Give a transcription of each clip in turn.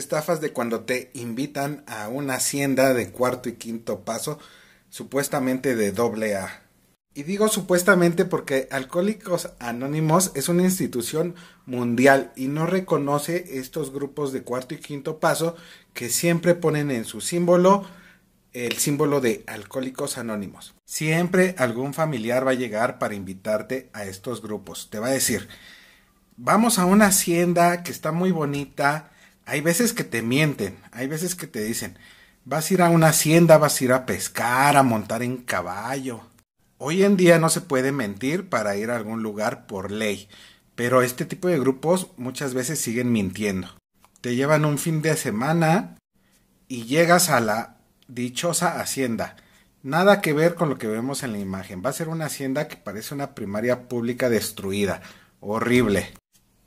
Estafas de cuando te invitan a una hacienda de cuarto y quinto paso, supuestamente de doble A. Y digo supuestamente porque Alcohólicos Anónimos es una institución mundial y no reconoce estos grupos de cuarto y quinto paso que siempre ponen en su símbolo el símbolo de Alcohólicos Anónimos. Siempre algún familiar va a llegar para invitarte a estos grupos. Te va a decir, vamos a una hacienda que está muy bonita, hay veces que te mienten, hay veces que te dicen, vas a ir a una hacienda, vas a ir a pescar, a montar en caballo. Hoy en día no se puede mentir para ir a algún lugar por ley, pero este tipo de grupos muchas veces siguen mintiendo. Te llevan un fin de semana y llegas a la dichosa hacienda. Nada que ver con lo que vemos en la imagen. Va a ser una hacienda que parece una primaria pública destruida. Horrible.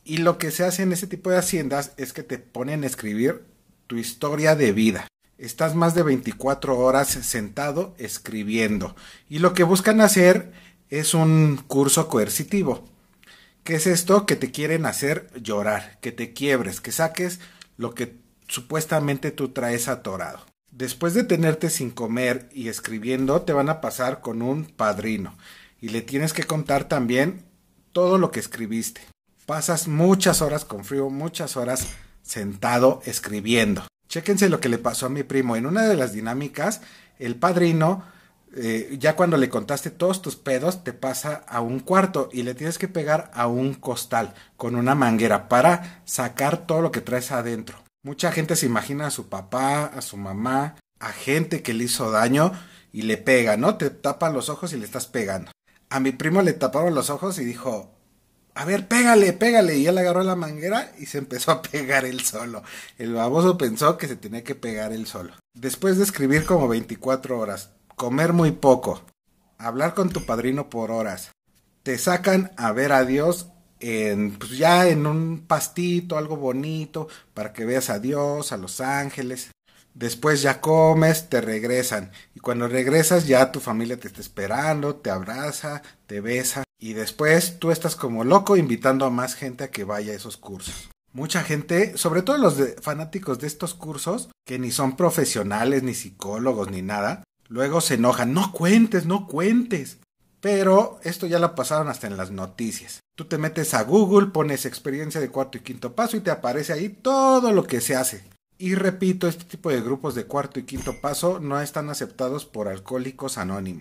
Y lo que se hace en ese tipo de haciendas es que te ponen a escribir tu historia de vida. Estás más de 24 horas sentado escribiendo. Y lo que buscan hacer es un curso coercitivo. ¿Qué es esto? Que te quieren hacer llorar, que te quiebres, que saques lo que supuestamente tú traes atorado. Después de tenerte sin comer y escribiendo, te van a pasar con un padrino y le tienes que contar también todo lo que escribiste pasas muchas horas con frío, muchas horas sentado escribiendo. Chéquense lo que le pasó a mi primo. En una de las dinámicas, el padrino, eh, ya cuando le contaste todos tus pedos, te pasa a un cuarto y le tienes que pegar a un costal con una manguera para sacar todo lo que traes adentro. Mucha gente se imagina a su papá, a su mamá, a gente que le hizo daño y le pega, ¿no? Te tapan los ojos y le estás pegando. A mi primo le taparon los ojos y dijo, a ver, pégale, pégale. Y él agarró la manguera y se empezó a pegar él solo. El baboso pensó que se tenía que pegar él solo. Después de escribir como 24 horas, comer muy poco, hablar con tu padrino por horas, te sacan a ver a Dios en, pues ya en un pastito, algo bonito, para que veas a Dios, a los ángeles. Después ya comes, te regresan. Y cuando regresas ya tu familia te está esperando, te abraza, te besa. Y después tú estás como loco invitando a más gente a que vaya a esos cursos. Mucha gente, sobre todo los fanáticos de estos cursos, que ni son profesionales, ni psicólogos, ni nada, luego se enojan, no cuentes, no cuentes. Pero esto ya lo pasaron hasta en las noticias. Tú te metes a Google, pones experiencia de cuarto y quinto paso y te aparece ahí todo lo que se hace. Y repito, este tipo de grupos de cuarto y quinto paso no están aceptados por alcohólicos anónimos.